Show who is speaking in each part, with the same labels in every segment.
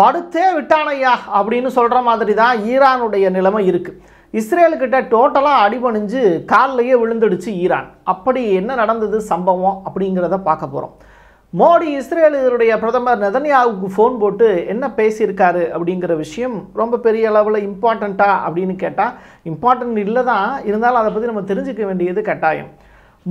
Speaker 1: படுத்தே விட்டானையா அப்படின்னு சொல்கிற மாதிரி தான் ஈரானுடைய நிலைமை இருக்குது இஸ்ரேலுக்கிட்ட டோட்டலாக அடிபணிஞ்சு காலிலேயே விழுந்துடுச்சு ஈரான் அப்படி என்ன நடந்தது சம்பவம் அப்படிங்கிறத பார்க்க போகிறோம் மோடி இஸ்ரேலுடைய பிரதமர் நெதன்யாவுக்கு ஃபோன் போட்டு என்ன பேசியிருக்காரு அப்படிங்கிற விஷயம் ரொம்ப பெரிய அளவில் இம்பார்ட்டண்ட்டா அப்படின்னு கேட்டால் இம்பார்ட்டன்ட் இல்லை தான் இருந்தாலும் அதை பற்றி நம்ம தெரிஞ்சுக்க வேண்டியது கட்டாயம்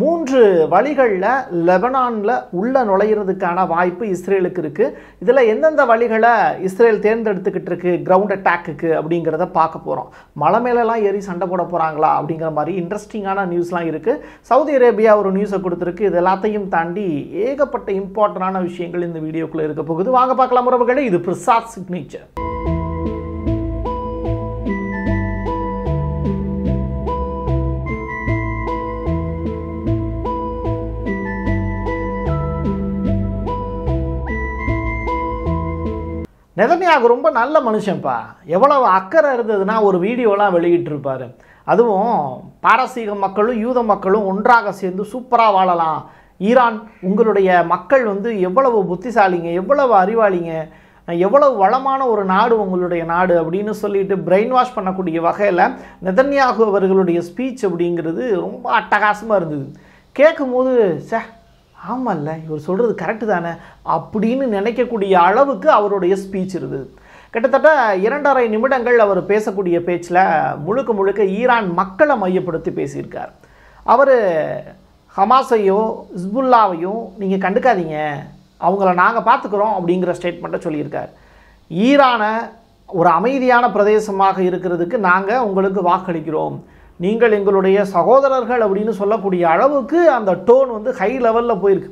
Speaker 1: மூன்று வழிகளில் லெபனானில் உள்ள நுழையிறதுக்கான வாய்ப்பு இஸ்ரேலுக்கு இருக்குது இதில் எந்தெந்த வழிகளை இஸ்ரேல் தேர்ந்தெடுத்துக்கிட்டு இருக்கு கிரவுண்ட் அட்டாக்குக்கு அப்படிங்கிறத பார்க்க போகிறோம் மலை மேலெலாம் ஏறி சண்டை போட போகிறாங்களா அப்படிங்கிற மாதிரி இன்ட்ரெஸ்டிங்கான நியூஸ்லாம் இருக்குது சவுதி அரேபியா ஒரு நியூஸை கொடுத்துருக்கு இது எல்லாத்தையும் தாண்டி ஏகப்பட்ட இம்பார்ட்டண்டான விஷயங்கள் இந்த வீடியோக்குள்ளே இருக்க போகுது வாங்க பார்க்கலாம் உறவுகளே இது பிரசாத் சிக்னேச்சர் நெதன்யாகு ரொம்ப நல்ல மனுஷன்ப்பா எவ்வளவு அக்கறை இருந்ததுன்னா ஒரு வீடியோலாம் வெளியிட்டிருப்பார் அதுவும் பாரசீக மக்களும் யூத மக்களும் ஒன்றாக சேர்ந்து சூப்பராக வாழலாம் ஈரான் உங்களுடைய மக்கள் வந்து எவ்வளவு புத்திசாலிங்க எவ்வளவு அறிவாளிங்க எவ்வளவு வளமான ஒரு நாடு உங்களுடைய நாடு அப்படின்னு சொல்லிட்டு பிரெயின் வாஷ் பண்ணக்கூடிய வகையில் நெதன்யாகு அவர்களுடைய ஸ்பீச் அப்படிங்கிறது ரொம்ப அட்டகாசமாக இருந்தது கேட்கும்போது சே ஆமாம்ல இவர் சொல்கிறது கரெக்டு தானே அப்படின்னு நினைக்கக்கூடிய அளவுக்கு அவருடைய ஸ்பீச் இருந்தது கிட்டத்தட்ட இரண்டரை நிமிடங்கள் அவர் பேசக்கூடிய பேச்சில் முழுக்க முழுக்க ஈரான் மக்களை மையப்படுத்தி பேசியிருக்கார் அவர் ஹமாஸையோ ஹிஸ்புல்லாவையும் நீங்கள் கண்டுக்காதீங்க அவங்கள நாங்கள் பார்த்துக்குறோம் அப்படிங்கிற ஸ்டேட்மெண்ட்டை சொல்லியிருக்கார் ஈரானை ஒரு அமைதியான பிரதேசமாக இருக்கிறதுக்கு நாங்கள் உங்களுக்கு வாக்களிக்கிறோம் நீங்கள் எங்களுடைய சகோதரர்கள் அப்படின்னு சொல்லக்கூடிய அளவுக்கு அந்த டோன் வந்து ஹை லெவலில் போயிருக்கு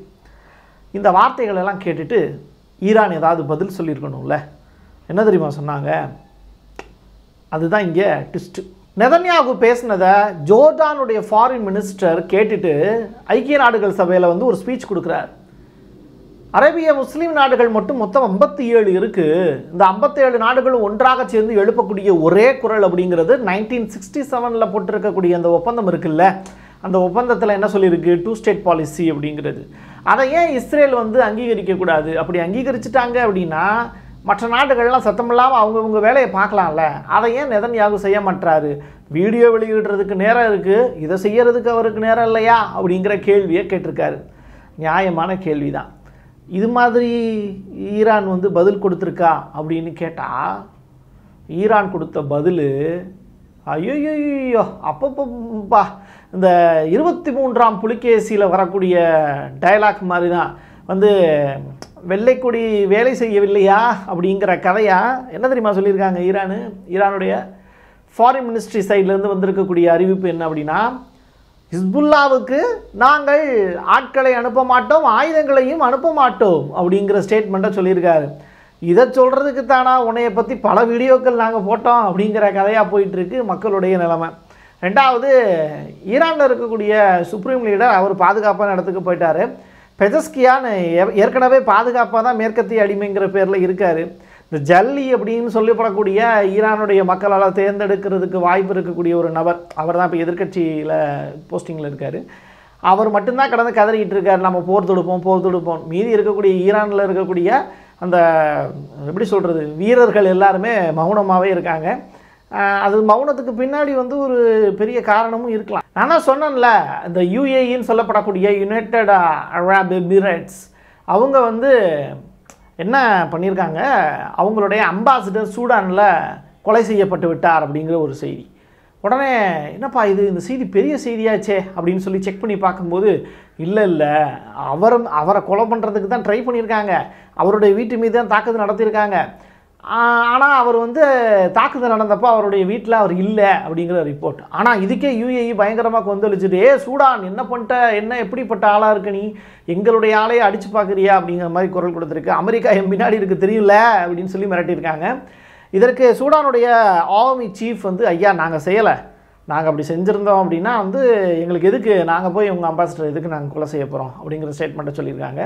Speaker 1: இந்த வார்த்தைகள் எல்லாம் கேட்டுட்டு ஈரான் ஏதாவது பதில் சொல்லியிருக்கணும்ல என்ன தெரியுமா சொன்னாங்க அதுதான் இங்கே ட்விஸ்ட்டு நெதன்யாகு பேசினதை ஜோர்டானுடைய ஃபாரின் மினிஸ்டர் கேட்டுட்டு ஐக்கிய நாடுகள் சபையில் வந்து ஒரு ஸ்பீச் கொடுக்குறாரு அரேபிய முஸ்லீம் நாடுகள் மட்டும் மொத்தம் ஐம்பத்தி ஏழு இருக்குது இந்த ஐம்பத்தேழு நாடுகளும் ஒன்றாக சேர்ந்து எழுப்பக்கூடிய ஒரே குரல் அப்படிங்கிறது நைன்டீன் சிக்ஸ்டி செவனில் போட்டிருக்கக்கூடிய அந்த ஒப்பந்தம் இருக்குல்ல அந்த ஒப்பந்தத்தில் என்ன சொல்லியிருக்கு டூ ஸ்டேட் பாலிசி அப்படிங்கிறது அதை ஏன் இஸ்ரேல் வந்து அங்கீகரிக்கக்கூடாது அப்படி அங்கீகரிச்சிட்டாங்க அப்படின்னா மற்ற நாடுகள்லாம் சத்தமில்லாமல் அவங்கவுங்க வேலையை பார்க்கலாம்ல அதை ஏன் நெதன் யாகு செய்ய மாட்டாரு வீடியோ வெளியிடுறதுக்கு நேரம் இருக்குது இதை செய்யறதுக்கு அவருக்கு நேரம் இல்லையா அப்படிங்கிற கேள்வியை கேட்டிருக்காரு நியாயமான கேள்விதான் இது மாதிரி ஈரான் வந்து பதில் கொடுத்துருக்கா அப்படின்னு கேட்டால் ஈரான் கொடுத்த பதில் ஐயோயோயோ அப்பப்போப்பா இந்த இருபத்தி மூன்றாம் புலிகேசியில் வரக்கூடிய டைலாக் மாதிரி தான் வந்து வெள்ளைக்கொடி வேலை செய்யவில்லையா அப்படிங்கிற கதையாக என்ன தெரியுமா சொல்லியிருக்காங்க ஈரானு ஈரானுடைய ஃபாரின் மினிஸ்ட்ரி சைட்லேருந்து வந்திருக்கக்கூடிய அறிவிப்பு என்ன அப்படின்னா ஹிஸ்புல்லாவுக்கு நாங்கள் ஆட்களை அனுப்ப மாட்டோம் ஆயுதங்களையும் அனுப்ப மாட்டோம் அப்படிங்கிற ஸ்டேட்மெண்ட்டை சொல்லியிருக்காரு இதை சொல்கிறதுக்கு தானா உன்னைய பற்றி பல வீடியோக்கள் நாங்கள் போட்டோம் அப்படிங்கிற கதையாக போயிட்டுருக்கு மக்களுடைய நிலைமை ரெண்டாவது ஈரானில் இருக்கக்கூடிய சுப்ரீம் லீடர் அவர் பாதுகாப்பான இடத்துக்கு போயிட்டார் பெஜஸ்கியான்னு ஏற்கனவே பாதுகாப்பாக தான் மேற்கத்திய அடிமைங்கிற பேரில் இருக்கார் இந்த ஜல்லி அப்படின்னு சொல்லப்படக்கூடிய ஈரானுடைய மக்களால் தேர்ந்தெடுக்கிறதுக்கு வாய்ப்பு இருக்கக்கூடிய ஒரு நபர் அவர் தான் இப்போ எதிர்கட்சியில் போஸ்டிங்கில் இருக்கார் அவர் மட்டும்தான் கடந்து கதறிக்கிட்டு இருக்கார் நம்ம போர் தொடுப்போம் போர் தொடுப்போம் மீதி இருக்கக்கூடிய ஈரானில் இருக்கக்கூடிய அந்த எப்படி சொல்கிறது வீரர்கள் எல்லாருமே மௌனமாகவே இருக்காங்க அது மௌனத்துக்கு பின்னாடி வந்து ஒரு பெரிய காரணமும் இருக்கலாம் நான் சொன்னேன்ல இந்த யூஏஇன்னு சொல்லப்படக்கூடிய யுனைடெட் அரப் எமிரேட்ஸ் அவங்க வந்து என்ன பண்ணியிருக்காங்க அவங்களுடைய அம்பாசிடர் சூடானில் கொலை செய்யப்பட்டு விட்டார் அப்படிங்கிற ஒரு செய்தி உடனே என்னப்பா இது இந்த செய்தி பெரிய செய்தியாச்சே அப்படின்னு சொல்லி செக் பண்ணி பார்க்கும்போது இல்லை இல்லை அவரும் அவரை கொலை பண்ணுறதுக்கு தான் ட்ரை பண்ணியிருக்காங்க அவருடைய வீட்டு மீது தான் தாக்குதல் நடத்தியிருக்காங்க ஆனால் அவர் வந்து தாக்குதல் நடந்தப்போ அவருடைய வீட்டில் அவர் இல்லை அப்படிங்கிற ரிப்போர்ட் ஆனால் இதுக்கே யூஏஇ பயங்கரமாக கொந்தளிச்சுட்டு ஏ சூடான் என்ன பண்ணிட்ட என்ன எப்படிப்பட்ட ஆளாக இருக்க நீ எங்களுடைய ஆளையை அடித்து பார்க்குறியா அப்படிங்கிற மாதிரி குரல் கொடுத்துருக்கு அமெரிக்கா என் பின்னாடி இருக்குது தெரியல அப்படின்னு சொல்லி மிரட்டியிருக்காங்க இதற்கு சூடானுடைய ஆர்மி சீஃப் வந்து ஐயா நாங்கள் செய்யலை நாங்கள் அப்படி செஞ்சுருந்தோம் அப்படின்னா வந்து எங்களுக்கு எதுக்கு நாங்கள் போய் உங்கள் அம்பாசிடர் எதுக்கு நாங்கள் கொலை செய்ய போகிறோம் அப்படிங்கிற ஸ்டேட்மெண்ட்டை சொல்லியிருக்காங்க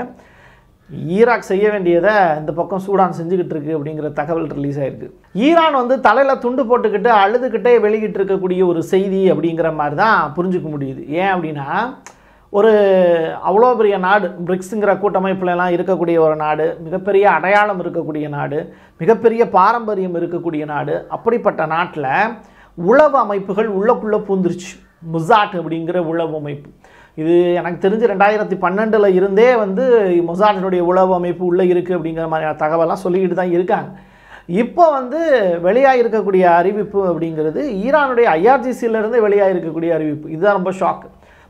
Speaker 1: ஈராக் செய்ய வேண்டியதை இந்த பக்கம் சூடான் செஞ்சுக்கிட்டு இருக்கு அப்படிங்கிற தகவல் ரிலீஸ் ஆயிருக்கு ஈரான் வந்து தலையில் துண்டு போட்டுக்கிட்டு அழுதுகிட்டே வெளியிட்டு இருக்கக்கூடிய ஒரு செய்தி அப்படிங்கிற மாதிரி தான் புரிஞ்சுக்க முடியுது ஏன் அப்படின்னா ஒரு அவ்வளோ பெரிய நாடு பிரிக்ஸுங்கிற கூட்டமைப்புலலாம் இருக்கக்கூடிய ஒரு நாடு மிகப்பெரிய அடையாளம் இருக்கக்கூடிய நாடு மிகப்பெரிய பாரம்பரியம் இருக்கக்கூடிய நாடு அப்படிப்பட்ட நாட்டில் உளவு அமைப்புகள் உள்ளக்குள்ளே பூந்துருச்சு முசாட் அப்படிங்கிற உளவு அமைப்பு இது எனக்கு தெரிஞ்சு ரெண்டாயிரத்தி பன்னெண்டில் இருந்தே வந்து மொசாட்டினுடைய உளவு அமைப்பு உள்ளே இருக்குது அப்படிங்கிற மாதிரியான தகவலாம் சொல்லிக்கிட்டு தான் இருக்காங்க இப்போ வந்து வெளியாக இருக்கக்கூடிய அறிவிப்பு அப்படிங்கிறது ஈரானுடைய ஐஆர்ஜிசியிலேருந்து வெளியாக இருக்கக்கூடிய அறிவிப்பு இதுதான் ரொம்ப ஷாக்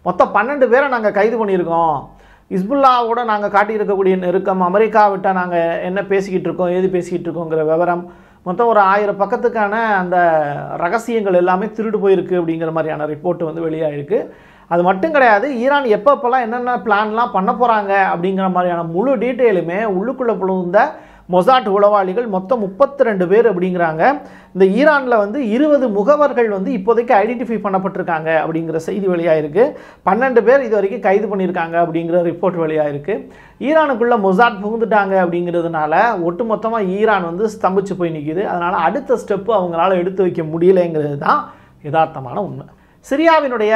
Speaker 1: மொத்தம் பன்னெண்டு பேரை நாங்கள் கைது பண்ணியிருக்கோம் இஸ்புல்லாவோட நாங்கள் காட்டியிருக்கக்கூடிய நெருக்கம் அமெரிக்கா விட்டால் நாங்கள் என்ன பேசிக்கிட்டு இருக்கோம் ஏது பேசிக்கிட்டு இருக்கோங்கிற விவரம் மொத்தம் ஒரு ஆயிரம் பக்கத்துக்கான அந்த ரகசியங்கள் எல்லாமே திருடு போயிருக்கு அப்படிங்கிற மாதிரியான ரிப்போர்ட் வந்து வெளியாகிருக்கு அது மட்டும் கிடையாது ஈரான் எப்பப்பெல்லாம் என்னென்ன பிளான்லாம் பண்ண போகிறாங்க அப்படிங்கிற மாதிரியான முழு டீட்டெயிலுமே உள்ளுக்குள்ளே புழுந்த மொசாட் உளவாளிகள் மொத்தம் முப்பத்தி ரெண்டு பேர் அப்படிங்கிறாங்க இந்த ஈரானில் வந்து இருபது முகவர்கள் வந்து இப்போதைக்கு ஐடென்டிஃபை பண்ணப்பட்டிருக்காங்க அப்படிங்கிற செய்தி வழியாக இருக்குது பன்னெண்டு பேர் இது வரைக்கும் கைது பண்ணியிருக்காங்க அப்படிங்கிற ரிப்போர்ட் வழியாக இருக்குது ஈரானுக்குள்ளே மொசாட் புகுந்துட்டாங்க அப்படிங்கிறதுனால ஒட்டுமொத்தமாக ஈரான் வந்து ஸ்தம்பிச்சு போய் நிற்கிது அதனால் அடுத்த ஸ்டெப்பு அவங்களால எடுத்து வைக்க முடியலைங்கிறது தான் யதார்த்தமான உண்மை சிரியாவினுடைய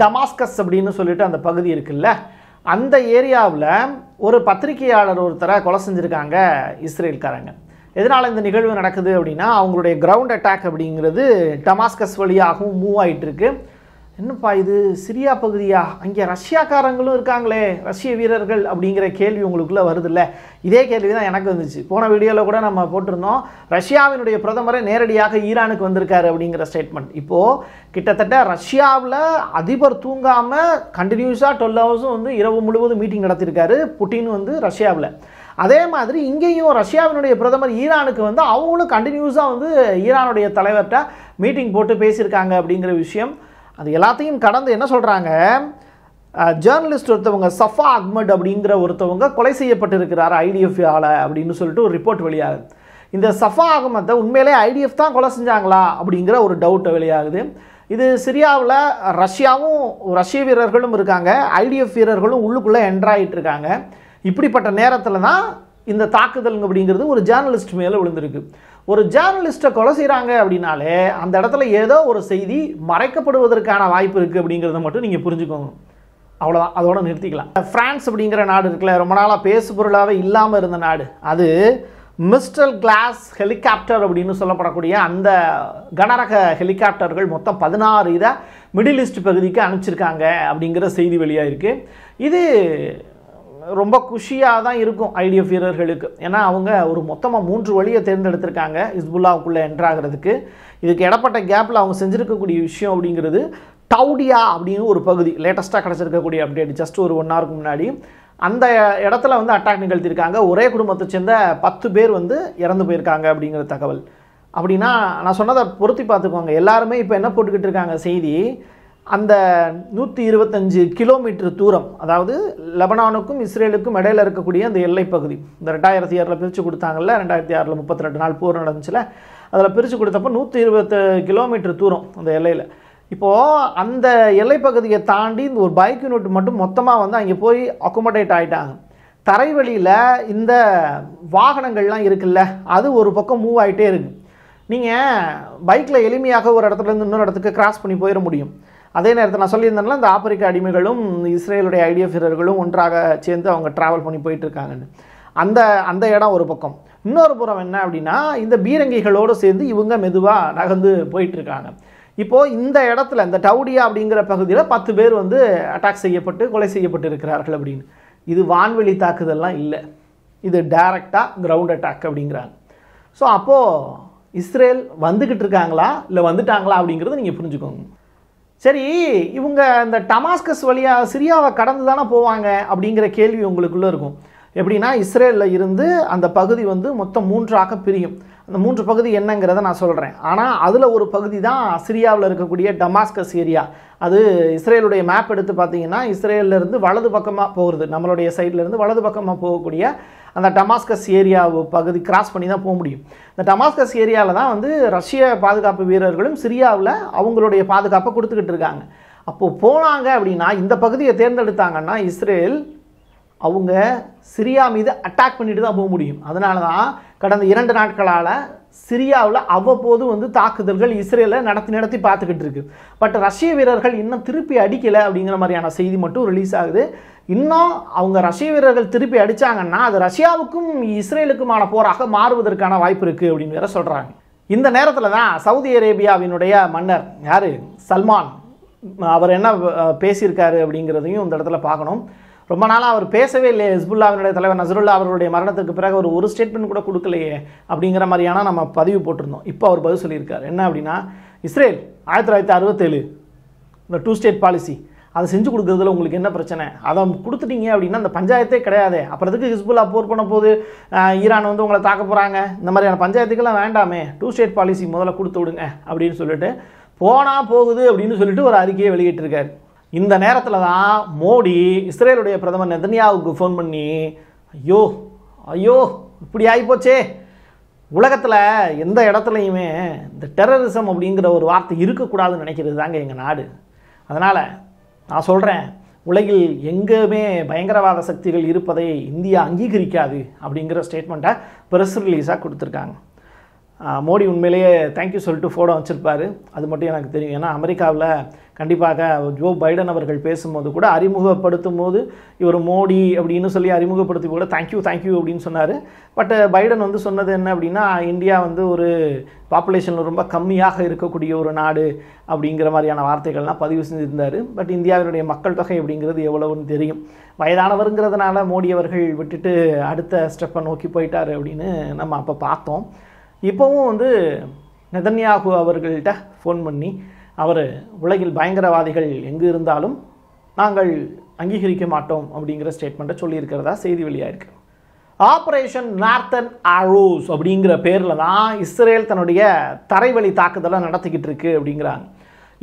Speaker 1: டமாஸ்கஸ் அப்படின்னு சொல்லிட்டு அந்த பகுதி இருக்குல்ல அந்த ஏரியாவில் ஒரு பத்திரிகையாளர் ஒருத்தரை கொலை செஞ்சுருக்காங்க இஸ்ரேல்காரங்க எதனால் இந்த நிகழ்வு நடக்குது அப்படின்னா அவங்களுடைய கிரவுண்ட் அட்டாக் அப்படிங்கிறது டமாஸ்கஸ் வழியாகவும் மூவ் ஆகிட்டு இருக்குது என்னப்பா இது சிரியா பகுதியா அங்கே ரஷ்யாக்காரங்களும் இருக்காங்களே ரஷ்ய வீரர்கள் அப்படிங்கிற கேள்வி உங்களுக்குள்ளே வருதில்ல இதே கேள்வி தான் எனக்கு வந்துச்சு போன வீடியோவில் கூட நம்ம போட்டிருந்தோம் ரஷ்யாவினுடைய பிரதமரை நேரடியாக ஈரானுக்கு வந்திருக்காரு அப்படிங்கிற ஸ்டேட்மெண்ட் இப்போது கிட்டத்தட்ட ரஷ்யாவில் அதிபர் தூங்காமல் கண்டினியூஸாக டுவெல் ஹவர்ஸும் வந்து இரவு முழுவதும் மீட்டிங் நடத்தியிருக்காரு புட்டின் வந்து ரஷ்யாவில் அதே மாதிரி இங்கேயும் ரஷ்யாவினுடைய பிரதமர் ஈரானுக்கு வந்து அவங்களும் கண்டினியூஸாக வந்து ஈரானுடைய தலைவர்கிட்ட மீட்டிங் போட்டு பேசியிருக்காங்க அப்படிங்கிற விஷயம் அது எல்லாத்தையும் கடந்து என்ன சொல்கிறாங்க ஜேர்னலிஸ்ட் ஒருத்தவங்க சஃபா அக்மட் அப்படிங்கிற ஒருத்தவங்க கொலை செய்யப்பட்டிருக்கிறார் ஐடிஎஃப் ஆளை அப்படின்னு சொல்லிட்டு ஒரு ரிப்போர்ட் வெளியாகுது இந்த சஃபா அகமத்தை உண்மையிலே ஐடிஎஃப் தான் கொலை செஞ்சாங்களா அப்படிங்கிற ஒரு டவுட் வெளியாகுது இது சிரியாவில் ரஷ்யாவும் ரஷ்ய வீரர்களும் இருக்காங்க ஐடிஎஃப் வீரர்களும் உள்ளுக்குள்ளே என்ட்ராயிட்டு இருக்காங்க இப்படிப்பட்ட நேரத்தில் தான் இந்த தாக்குதல் அப்படிங்கிறது ஒரு ஜேர்னலிஸ்ட் மேலே விழுந்திருக்கு ஒரு ஜேர்னலிஸ்ட்டை கொலை செய்கிறாங்க அப்படின்னாலே அந்த இடத்துல ஏதோ ஒரு செய்தி மறைக்கப்படுவதற்கான வாய்ப்பு இருக்குது அப்படிங்கிறத மட்டும் நீங்கள் புரிஞ்சுக்கோங்க அவ்வளோதான் அதோட நிறுத்திக்கலாம் ஃப்ரான்ஸ் அப்படிங்கிற நாடு இருக்குல்ல ரொம்ப நாளாக பேசு பொருளாகவே இல்லாமல் இருந்த நாடு அது மிஸ்டல் கிளாஸ் ஹெலிகாப்டர் அப்படின்னு சொல்லப்படக்கூடிய அந்த கனரக ஹெலிகாப்டர்கள் மொத்தம் பதினாறு இதை மிடில் ஈஸ்ட் பகுதிக்கு அனுப்பிச்சிருக்காங்க அப்படிங்கிற செய்தி வெளியாக இருக்குது இது ரொம்ப குஷியாக தான் இருக்கும் ஐடிஎஃப் வீரர்களுக்கு ஏன்னா அவங்க ஒரு மொத்தமாக மூன்று வழியை தேர்ந்தெடுத்திருக்காங்க ஹிஸ்புல்லாவுக்குள்ளே என்ட்ராகிறதுக்கு இதுக்கு இடப்பட்ட கேப்பில் அவங்க செஞ்சுருக்கக்கூடிய விஷயம் அப்படிங்கிறது டவுடியா அப்படின்னு ஒரு பகுதி லேட்டஸ்ட்டாக கிடச்சிருக்கக்கூடிய அப்டேட் ஜஸ்ட் ஒரு ஒன் ஹவருக்கு முன்னாடி அந்த இடத்துல வந்து அட்டாக் நிகழ்த்தியிருக்காங்க ஒரே குடும்பத்தை சேர்ந்த பத்து பேர் வந்து இறந்து போயிருக்காங்க அப்படிங்கிற தகவல் அப்படின்னா நான் சொன்னதை பொருத்தி பார்த்துக்கோங்க எல்லாருமே இப்போ என்ன போட்டுக்கிட்டு இருக்காங்க செய்தி அந்த நூற்றி இருபத்தஞ்சு கிலோமீட்டர் தூரம் அதாவது லெபனானுக்கும் இஸ்ரேலுக்கும் இடையில இருக்கக்கூடிய அந்த எல்லை பகுதி இந்த ரெண்டாயிரத்தி ஆறில் பிரித்து கொடுத்தாங்கல்ல ரெண்டாயிரத்தி ஆறில் முப்பத்தி ரெண்டு நாள் போர் நடந்துச்சுல அதில் பிரித்து கொடுத்தப்போ நூற்றி இருபத்து கிலோமீட்டர் தூரம் அந்த எல்லையில் இப்போது அந்த எல்லைப்பகுதியை தாண்டி இந்த ஒரு பைக் யூனிட் மட்டும் மொத்தமாக வந்து அங்கே போய் அக்கோமடேட் ஆகிட்டாங்க தரைவழியில் இந்த வாகனங்கள்லாம் இருக்குல்ல அது ஒரு பக்கம் மூவ் ஆகிட்டே இருக்குது நீங்கள் பைக்கில் எளிமையாக ஒரு இடத்துலேருந்து இன்னொரு இடத்துக்கு கிராஸ் பண்ணி போயிட முடியும் அதே நேரத்தில் நான் சொல்லியிருந்தேன்ல இந்த ஆப்பிரிக்க அடிமைகளும் இஸ்ரேலுடைய ஐடிஎஃப் வீரர்களும் ஒன்றாக சேர்ந்து அவங்க ட்ராவல் பண்ணி போயிட்டுருக்காங்கன்னு அந்த அந்த இடம் ஒரு பக்கம் இன்னொரு புறம் என்ன அப்படின்னா இந்த பீரங்கிகளோடு சேர்ந்து இவங்க மெதுவாக நகர்ந்து போயிட்டுருக்காங்க இப்போது இந்த இடத்துல இந்த டவுடியா அப்படிங்கிற பகுதியில் பத்து பேர் வந்து அட்டாக் செய்யப்பட்டு கொலை செய்யப்பட்டு இருக்கிறார்கள் அப்படின்னு இது வான்வெளி தாக்குதல்லாம் இல்லை இது டைரெக்டாக கிரவுண்ட் அட்டாக் அப்படிங்கிறாங்க ஸோ அப்போது இஸ்ரேல் வந்துக்கிட்டு இருக்காங்களா இல்லை வந்துட்டாங்களா அப்படிங்கிறத நீங்கள் புரிஞ்சுக்கோங்க சரி இவங்க இந்த டமாஸ்கஸ் வழியாக சிரியாவை கடந்து தானே போவாங்க அப்படிங்கிற கேள்வி உங்களுக்குள்ளே இருக்கும் எப்படின்னா இஸ்ரேலில் இருந்து அந்த பகுதி வந்து மொத்தம் மூன்றாக பிரியும் அந்த மூன்று பகுதி என்னங்கிறத நான் சொல்கிறேன் ஆனால் அதில் ஒரு பகுதி தான் சிரியாவில் இருக்கக்கூடிய டமாஸ்கஸ் ஏரியா அது இஸ்ரேலுடைய மேப் எடுத்து பார்த்தீங்கன்னா இஸ்ரேலில் இருந்து வலது பக்கமாக போகிறது நம்மளுடைய சைட்லேருந்து வலது பக்கமாக போகக்கூடிய அந்த டமாஸ்கஸ் ஏரியா பகுதி கிராஸ் பண்ணி தான் போக முடியும் இந்த டமாஸ்கஸ் ஏரியாவில் தான் வந்து ரஷ்ய பாதுகாப்பு வீரர்களும் சிரியாவில் அவங்களுடைய பாதுகாப்பை கொடுத்துக்கிட்டு இருக்காங்க அப்போது போனாங்க அப்படின்னா இந்த பகுதியை தேர்ந்தெடுத்தாங்கன்னா இஸ்ரேல் அவங்க சிரியா மீது அட்டாக் பண்ணிட்டு தான் போக முடியும் அதனால தான் கடந்த இரண்டு நாட்களால் சிரியாவில் அவ்வப்போது வந்து தாக்குதல்கள் இஸ்ரேலில் நடத்தி நடத்தி பார்த்துக்கிட்டு இருக்கு பட் ரஷ்ய வீரர்கள் இன்னும் திருப்பி அடிக்கலை அப்படிங்கிற மாதிரியான செய்தி மட்டும் ரிலீஸ் ஆகுது இன்னும் அவங்க ரஷ்ய வீரர்கள் திருப்பி அடித்தாங்கன்னா அது ரஷ்யாவுக்கும் இஸ்ரேலுக்குமான போராக மாறுவதற்கான வாய்ப்பு இருக்குது அப்படின்னு வேற சொல்கிறாங்க இந்த நேரத்தில் தான் சவுதி அரேபியாவினுடைய மன்னர் யார் சல்மான் அவர் என்ன பேசியிருக்காரு அப்படிங்கிறதையும் இந்த இடத்துல பார்க்கணும் ரொம்ப நாளாக அவர் பேசவே இல்லையே ஹிஸ்புல்லாவினுடைய தலைவர் நசருல்லா அவருடைய மரணத்துக்கு பிறகு ஒரு ஒரு ஸ்டேட்மெண்ட் கூட கொடுக்கலையே அப்படிங்கிற மாதிரியான நம்ம பதிவு போட்டிருந்தோம் இப்போ அவர் பதில் சொல்லியிருக்கார் என்ன அப்படின்னா இஸ்ரேல் ஆயிரத்தி தொள்ளாயிரத்தி அறுபத்தேழு இந்த டூ ஸ்டேட் பாலிசி அதை செஞ்சு கொடுக்குறதுல உங்களுக்கு என்ன பிரச்சனை அதை கொடுத்துட்டீங்க அப்படின்னா அந்த பஞ்சாயத்தே கிடையாது அப்புறத்துக்கு ஹிஸ்புல்லா போர் பண்ண போது ஈரான் வந்து உங்களை தாக்க போகிறாங்க இந்த மாதிரியான பஞ்சாயத்துக்கெல்லாம் வேண்டாமே டூ ஸ்டேட் பாலிசி முதல்ல கொடுத்து விடுங்க அப்படின்னு சொல்லிட்டு போனால் போகுது அப்படின்னு சொல்லிட்டு ஒரு அறிக்கையை வெளியிட்டிருக்காரு இந்த நேரத்தில் தான் மோடி இஸ்ரேலுடைய பிரதமர் நெதன்யாவுக்கு ஃபோன் பண்ணி ஐயோ ஐயோ இப்படி ஆகிப்போச்சே உலகத்தில் எந்த இடத்துலையுமே இந்த டெரரிசம் அப்படிங்கிற ஒரு வார்த்தை இருக்கக்கூடாதுன்னு நினைக்கிறது தாங்க எங்கள் நாடு அதனால் நான் சொல்கிறேன் உலகில் எங்கேயுமே பயங்கரவாத சக்திகள் இருப்பதை இந்தியா அங்கீகரிக்காது அப்படிங்கிற ஸ்டேட்மெண்ட்டை ப்ரெஸ் ரிலீஸாக கொடுத்துருக்காங்க மோடி உண்மையிலேயே தேங்க்யூ சொல்லிட்டு ஃபோட்டோ வச்சுருப்பார் அது மட்டும் எனக்கு தெரியும் ஏன்னா அமெரிக்காவில் கண்டிப்பாக ஜோ பைடன் அவர்கள் பேசும்போது கூட அறிமுகப்படுத்தும் போது இவர் மோடி அப்படின்னு சொல்லி அறிமுகப்படுத்தி கூட தேங்க்யூ தேங்க்யூ அப்படின்னு சொன்னார் பட் பைடன் வந்து சொன்னது என்ன அப்படின்னா இந்தியா வந்து ஒரு பாப்புலேஷனில் ரொம்ப கம்மியாக இருக்கக்கூடிய ஒரு நாடு அப்படிங்கிற மாதிரியான வார்த்தைகள்லாம் பதிவு செஞ்சுருந்தார் பட் இந்தியாவினுடைய மக்கள் தொகை அப்படிங்கிறது எவ்வளவுன்னு தெரியும் வயதானவருங்கிறதுனால மோடி அவர்கள் விட்டுட்டு அடுத்த ஸ்டெப்பை நோக்கி போயிட்டார் அப்படின்னு நம்ம அப்போ பார்த்தோம் இப்போவும் வந்து நெதன்யாகு அவர்கள்ட்ட ஃபோன் பண்ணி அவர் உலகில் பயங்கரவாதிகள் எங்கு இருந்தாலும் நாங்கள் அங்கீகரிக்க மாட்டோம் அப்படிங்கிற ஸ்டேட்மெண்ட்டை சொல்லியிருக்கிறதா செய்தி வெளியாயிருக்கு ஆப்ரேஷன் நார்த்தன் ஆரோஸ் அப்படிங்கிற பேரில் தான் இஸ்ரேல் தன்னுடைய தரைவழி தாக்குதலை நடத்திக்கிட்டு இருக்கு அப்படிங்கிறாங்க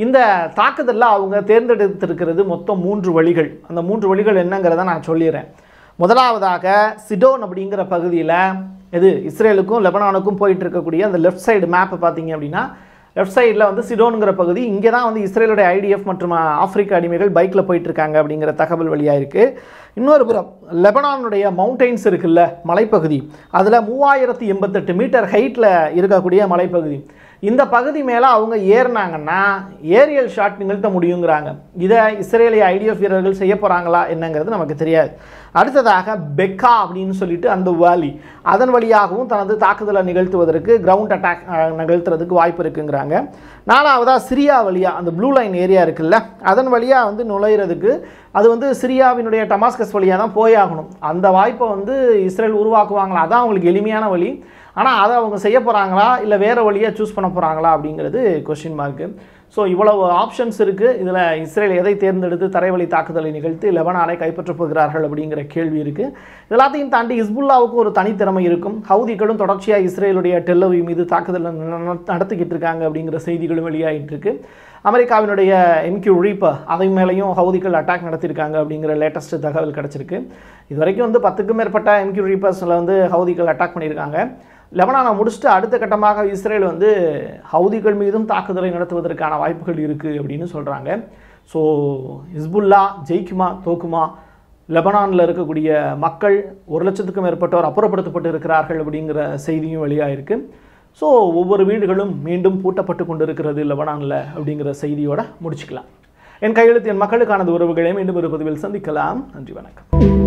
Speaker 1: இந்த தாக்குதலில் அவங்க தேர்ந்தெடுத்திருக்கிறது மொத்தம் மூன்று வழிகள் அந்த மூன்று வழிகள் என்னங்கிறத நான் சொல்லிடுறேன் முதலாவதாக சிடோன் அப்படிங்கிற பகுதியில் எது இஸ்ரேலுக்கும் லெபனானுக்கும் போயிட்டு இருக்கக்கூடிய அந்த லெஃப்ட் சைடு மேப்பை பார்த்தீங்க அப்படின்னா லெஃப்ட் சைடில் வந்து சிடோனுங்கிற பகுதி இங்கே தான் வந்து இஸ்ரேலுடைய ஐடிஎஃப் மற்றும் ஆப்பிரிக்க அடிமைகள் பைக்கில் போயிட்டுருக்காங்க அப்படிங்கிற தகவல் வழியாக இருக்குது இன்னொரு புறம் லெபனானுடைய மவுண்டெயின்ஸ் இருக்குல்ல மலைப்பகுதி அதில் மூவாயிரத்தி எண்பத்தெட்டு மீட்டர் ஹைட்டில் இருக்கக்கூடிய மலைப்பகுதி இந்த பகுதி மேலே அவங்க ஏறினாங்கன்னா ஏரியல் ஷாட் நிகழ்த்த முடியுங்கிறாங்க இதை இஸ்ரேலிய ஐடிஎஃப் வீரர்கள் செய்ய போகிறாங்களா என்னங்கிறது நமக்கு தெரியாது அடுத்ததாக பெக்கா அப்படின்னு சொல்லிட்டு அந்த வேலி அதன் வழியாகவும் தனது தாக்குதலை நிகழ்த்துவதற்கு கிரவுண்ட் அட்டாக் நிகழ்த்துறதுக்கு வாய்ப்பு இருக்குங்கிறாங்க நாலாவதாக சிரியா வழியாக அந்த ப்ளூ லைன் ஏரியா இருக்குல்ல அதன் வழியாக வந்து நுழையிறதுக்கு அது வந்து சிரியாவினுடைய டமாஸ்கஸ் வழியாக தான் போயாகணும் அந்த வாய்ப்பை வந்து இஸ்ரேல் உருவாக்குவாங்களா அதான் அவங்களுக்கு எளிமையான வழி ஆனால் அதை அவங்க செய்ய போகிறாங்களா இல்லை வேறு வழியாக சூஸ் பண்ண போகிறாங்களா அப்படிங்கிறது கொஷின் மார்க்கு ஸோ இவ்வளவு ஆப்ஷன்ஸ் இருக்குது இதில் இஸ்ரேல் எதை தேர்ந்தெடுத்து தரைவழி தாக்குதலை நிகழ்த்தி லெபனானை கைப்பற்றப் போகிறார்கள் அப்படிங்கிற கேள்வி இருக்குது எல்லாத்தையும் தாண்டி ஹிஸ்புல்லாவுக்கு ஒரு தனித்திறமை இருக்கும் ஹவுதிகளும் தொடர்ச்சியாக இஸ்ரேலுடைய டெல்லவி மீது தாக்குதல் நடத்திக்கிட்டு இருக்காங்க அப்படிங்கிற செய்திகளும் வெளியாகிட்டு இருக்கு அமெரிக்காவினுடைய எம்கியூ ரீப்பர் அதை மேலேயும் ஹவுதிகள் அட்டாக் நடத்தியிருக்காங்க அப்படிங்கிற லேட்டஸ்ட் தகவல் கிடச்சிருக்கு இது வரைக்கும் வந்து பத்துக்கும் மேற்பட்ட எம்கியூ ரீப்பர்ஸில் வந்து ஹவுதிகள் அட்டாக் பண்ணியிருக்காங்க லெபனானை முடிச்சுட்டு அடுத்த கட்டமாக இஸ்ரேல் வந்து ஹவுதிகள் மீதும் தாக்குதலை நடத்துவதற்கான வாய்ப்புகள் இருக்குது அப்படின்னு சொல்கிறாங்க ஸோ ஹிஸ்புல்லா ஜெயிக்குமா தோக்குமா லெபனானில் இருக்கக்கூடிய மக்கள் ஒரு லட்சத்துக்கும் மேற்பட்டோர் அப்புறப்படுத்தப்பட்டு இருக்கிறார்கள் அப்படிங்கிற செய்தியும் வெளியாக ஸோ ஒவ்வொரு வீடுகளும் மீண்டும் பூட்டப்பட்டு கொண்டு இருக்கிறது லெபனானில் அப்படிங்கிற செய்தியோட முடிச்சுக்கலாம் என் கையெழுத்து என் மக்களுக்கானது உறவுகளை மீண்டும் பதிவில் சந்திக்கலாம் நன்றி வணக்கம்